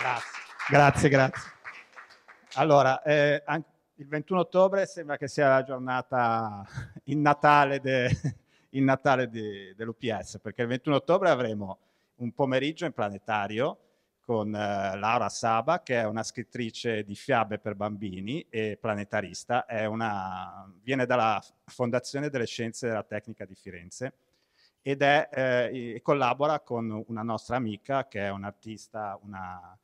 Grazie, grazie. grazie. Allora, eh, il 21 ottobre sembra che sia la giornata in Natale, de, in Natale de, dell'UPS, perché il 21 ottobre avremo un pomeriggio in planetario con eh, Laura Saba, che è una scrittrice di fiabe per bambini e planetarista, una, viene dalla Fondazione delle Scienze della Tecnica di Firenze ed è, eh, collabora con una nostra amica che è un'artista, una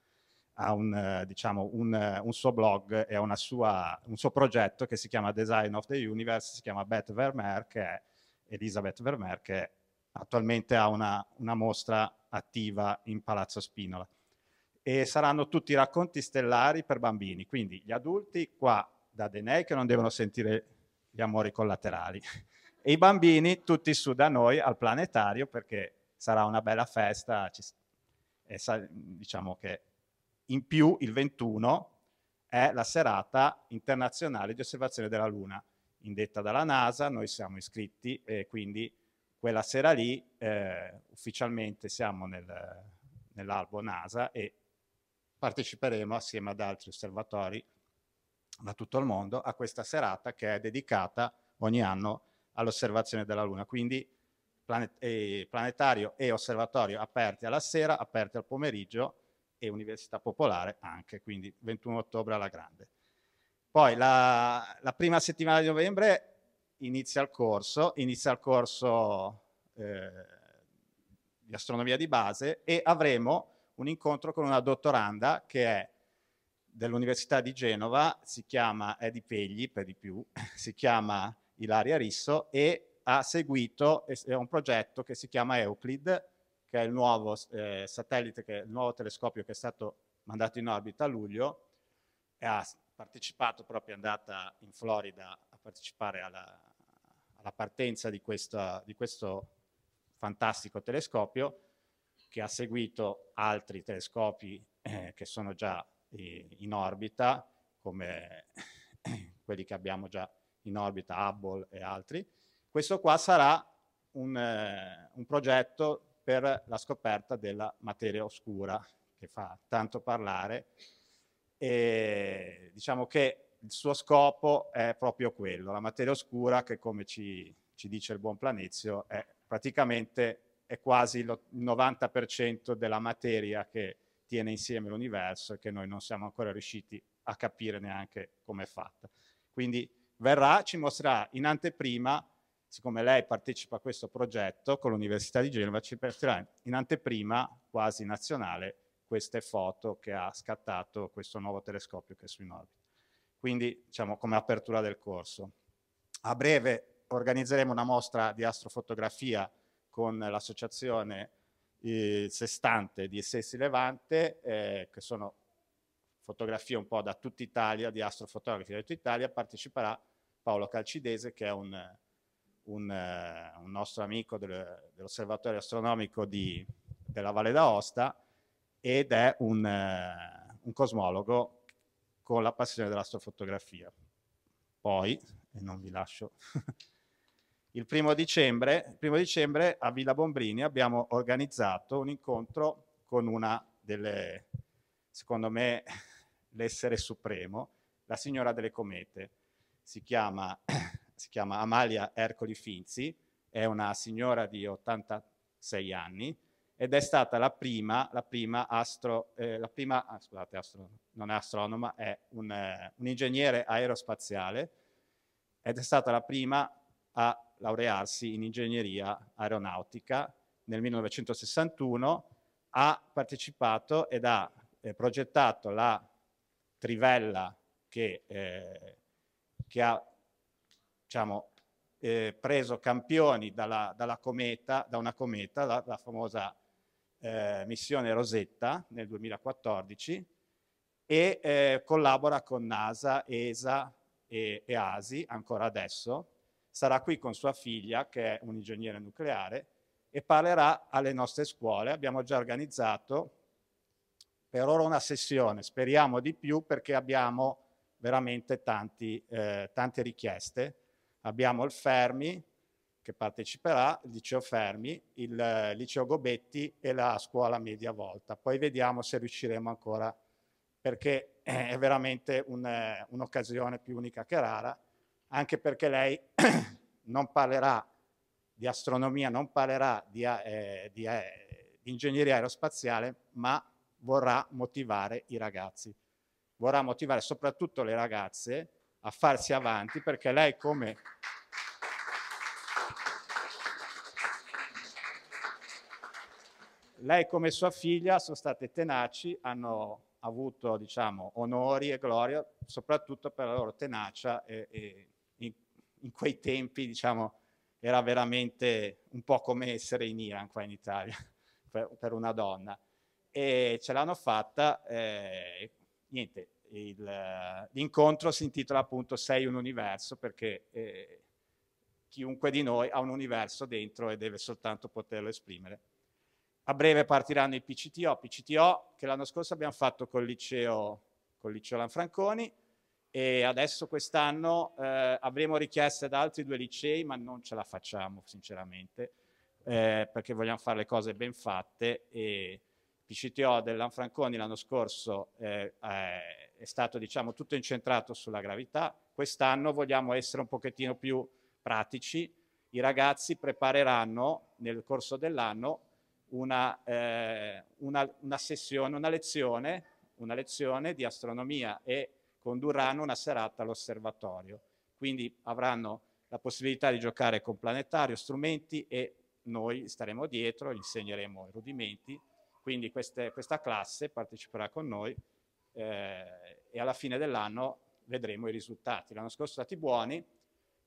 ha un, eh, diciamo, un, eh, un suo blog e ha un suo progetto che si chiama Design of the Universe, si chiama Beth Vermeer, che è Elisabeth Vermeer, che attualmente ha una, una mostra attiva in Palazzo Spinola. E saranno tutti racconti stellari per bambini, quindi gli adulti qua da Denei che non devono sentire gli amori collaterali, e i bambini tutti su da noi al planetario perché sarà una bella festa e diciamo che in più, il 21 è la serata internazionale di osservazione della Luna, indetta dalla NASA, noi siamo iscritti e quindi quella sera lì eh, ufficialmente siamo nel, nell'albo NASA e parteciperemo assieme ad altri osservatori da tutto il mondo a questa serata che è dedicata ogni anno all'osservazione della Luna. Quindi planet- eh, planetario e osservatorio aperti alla sera, aperti al pomeriggio e Università Popolare anche, quindi 21 ottobre alla grande. Poi la, la prima settimana di novembre inizia il corso, inizia il corso eh, di astronomia di base e avremo un incontro con una dottoranda che è dell'Università di Genova, si chiama, è di Pegli per di più, si chiama Ilaria Risso e ha seguito è un progetto che si chiama Euclid che è il nuovo eh, satellite, che, il nuovo telescopio che è stato mandato in orbita a luglio, e ha partecipato proprio, è andata in Florida a partecipare alla, alla partenza di, questa, di questo fantastico telescopio, che ha seguito altri telescopi eh, che sono già eh, in orbita, come quelli che abbiamo già in orbita, Hubble e altri. Questo qua sarà un, eh, un progetto per la scoperta della materia oscura che fa tanto parlare e diciamo che il suo scopo è proprio quello, la materia oscura che come ci, ci dice il buon Planezio è praticamente è quasi il 90% della materia che tiene insieme l'universo e che noi non siamo ancora riusciti a capire neanche come è fatta. Quindi verrà, ci mostrerà in anteprima siccome lei partecipa a questo progetto con l'Università di Genova, ci presterà in anteprima quasi nazionale queste foto che ha scattato questo nuovo telescopio che è sui nodi. Quindi, diciamo, come apertura del corso. A breve organizzeremo una mostra di astrofotografia con l'associazione eh, Sestante di Sessi Levante, eh, che sono fotografie un po' da tutta Italia, di astrofotografi da tutta Italia, parteciperà Paolo Calcidese, che è un un, eh, un nostro amico del, dell'osservatorio astronomico di, della Valle d'Aosta ed è un, eh, un cosmologo con la passione dell'astrofotografia. Poi, e non vi lascio, il primo dicembre, il primo dicembre a Villa Bombrini abbiamo organizzato un incontro con una delle, secondo me, l'essere supremo, la signora delle comete. Si chiama si chiama Amalia Ercoli Finzi, è una signora di 86 anni ed è stata la prima, la prima, astro, eh, la prima ah, scusate, astro, non è astronoma, è un, eh, un ingegnere aerospaziale ed è stata la prima a laurearsi in ingegneria aeronautica nel 1961, ha partecipato ed ha eh, progettato la trivella che, eh, che ha diciamo, eh, preso campioni dalla, dalla cometa, da una cometa, la, la famosa eh, missione Rosetta nel 2014 e eh, collabora con NASA, ESA e, e ASI ancora adesso. Sarà qui con sua figlia, che è un ingegnere nucleare, e parlerà alle nostre scuole. Abbiamo già organizzato per ora una sessione, speriamo di più perché abbiamo veramente tanti, eh, tante richieste Abbiamo il Fermi che parteciperà, il liceo Fermi, il eh, liceo Gobetti e la scuola media Volta. Poi vediamo se riusciremo ancora, perché eh, è veramente eh, un'occasione più unica che rara, anche perché lei non parlerà di astronomia, non parlerà di, eh, di, eh, di ingegneria aerospaziale, ma vorrà motivare i ragazzi. Vorrà motivare soprattutto le ragazze a farsi avanti perché lei come lei come sua figlia sono state tenaci, hanno avuto diciamo, onori e gloria soprattutto per la loro tenacia e, e in, in, quei tempi diciamo, era veramente un po' come essere in Iran qua in Italia per, per una donna e ce l'hanno fatta eh, niente l'incontro si intitola appunto Sei un universo perché eh, chiunque di noi ha un universo dentro e deve soltanto poterlo esprimere. A breve partiranno i PCTO, PCTO che l'anno scorso abbiamo fatto col liceo, col liceo Lanfranconi e adesso quest'anno eh, avremo richieste da altri due licei ma non ce la facciamo sinceramente eh, perché vogliamo fare le cose ben fatte e PCTO dell'Anfranconi l'anno scorso eh, è stato diciamo, tutto incentrato sulla gravità, quest'anno vogliamo essere un pochettino più pratici, i ragazzi prepareranno nel corso dell'anno una, eh, una, una, sessione, una lezione, una lezione di astronomia e condurranno una serata all'osservatorio. Quindi avranno la possibilità di giocare con planetario, strumenti e noi staremo dietro, insegneremo i rudimenti. Quindi queste, questa classe parteciperà con noi eh, e alla fine dell'anno vedremo i risultati. L'anno scorso sono stati buoni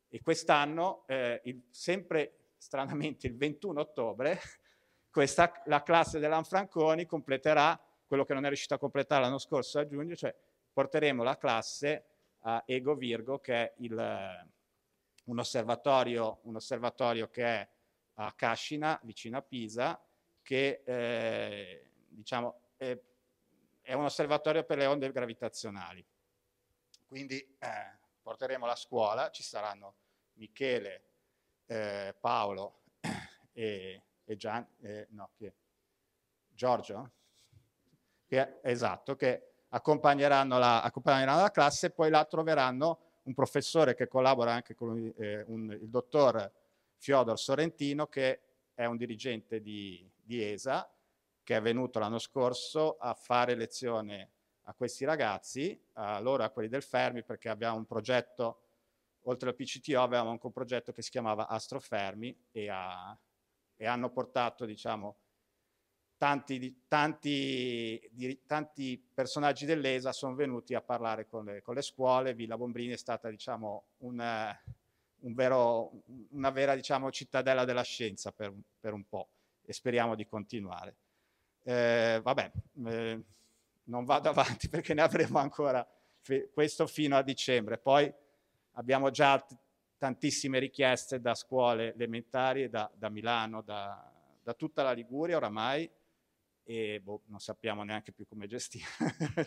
e quest'anno, eh, il, sempre stranamente il 21 ottobre, questa, la classe dell'Anfranconi completerà quello che non è riuscita a completare l'anno scorso a giugno, cioè porteremo la classe a Ego Virgo, che è il, eh, un, osservatorio, un, osservatorio, che è a Cascina, vicino a Pisa, che eh, diciamo, è è un osservatorio per le onde gravitazionali. Quindi eh, porteremo la scuola, ci saranno Michele, eh, Paolo e, e Gian, eh, no, che, Giorgio, che, esatto, che accompagneranno la, accompagneranno la, classe, poi la troveranno un professore che collabora anche con eh, un, il dottor Fiodor Sorrentino, che è un dirigente di, di ESA, che è venuto l'anno scorso a fare lezione a questi ragazzi, a loro e a quelli del Fermi, perché abbiamo un progetto, oltre al PCTO avevamo anche un progetto che si chiamava Astrofermi e, a, e hanno portato, diciamo, tanti, tanti, di, tanti personaggi dell'ESA sono venuti a parlare con le, con le scuole, Villa Bombrini è stata, diciamo, una, un vero, una vera, diciamo, cittadella della scienza per, per un po' e speriamo di continuare. Eh, vabbè, eh, non vado avanti perché ne avremo ancora f- questo fino a dicembre. Poi abbiamo già t- tantissime richieste da scuole elementari, da, da Milano, da, da, tutta la Liguria oramai e boh, non sappiamo neanche più come gestire.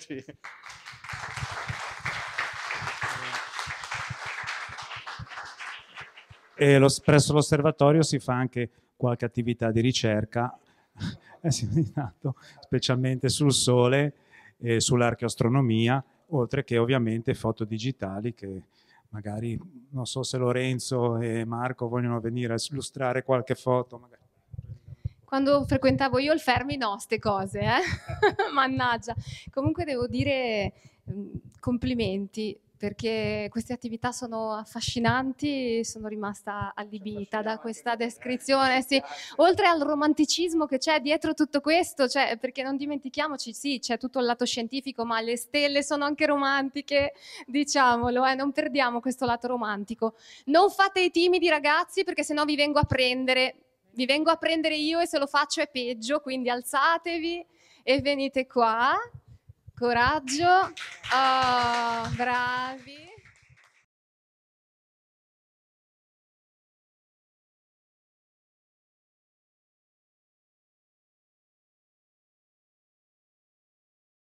e lo, presso l'osservatorio si fa anche qualche attività di ricerca eh sì, ogni tanto, specialmente sul sole e sull'archeoastronomia, oltre che ovviamente foto digitali che magari non so se Lorenzo e Marco vogliono venire a illustrare qualche foto. Magari. Quando frequentavo io il Fermi no, ste cose, eh? mannaggia. Comunque devo dire mm, complimenti, perché queste attività sono affascinanti, sono rimasta allibita da questa descrizione. Sì. Oltre al romanticismo che c'è dietro tutto questo, cioè, perché non dimentichiamoci, sì, c'è tutto il lato scientifico, ma le stelle sono anche romantiche, diciamolo, eh, non perdiamo questo lato romantico. Non fate i timidi ragazzi, perché sennò vi vengo a prendere, vi vengo a prendere io e se lo faccio è peggio, quindi alzatevi e venite qua. Coraggio. Oh, bravi.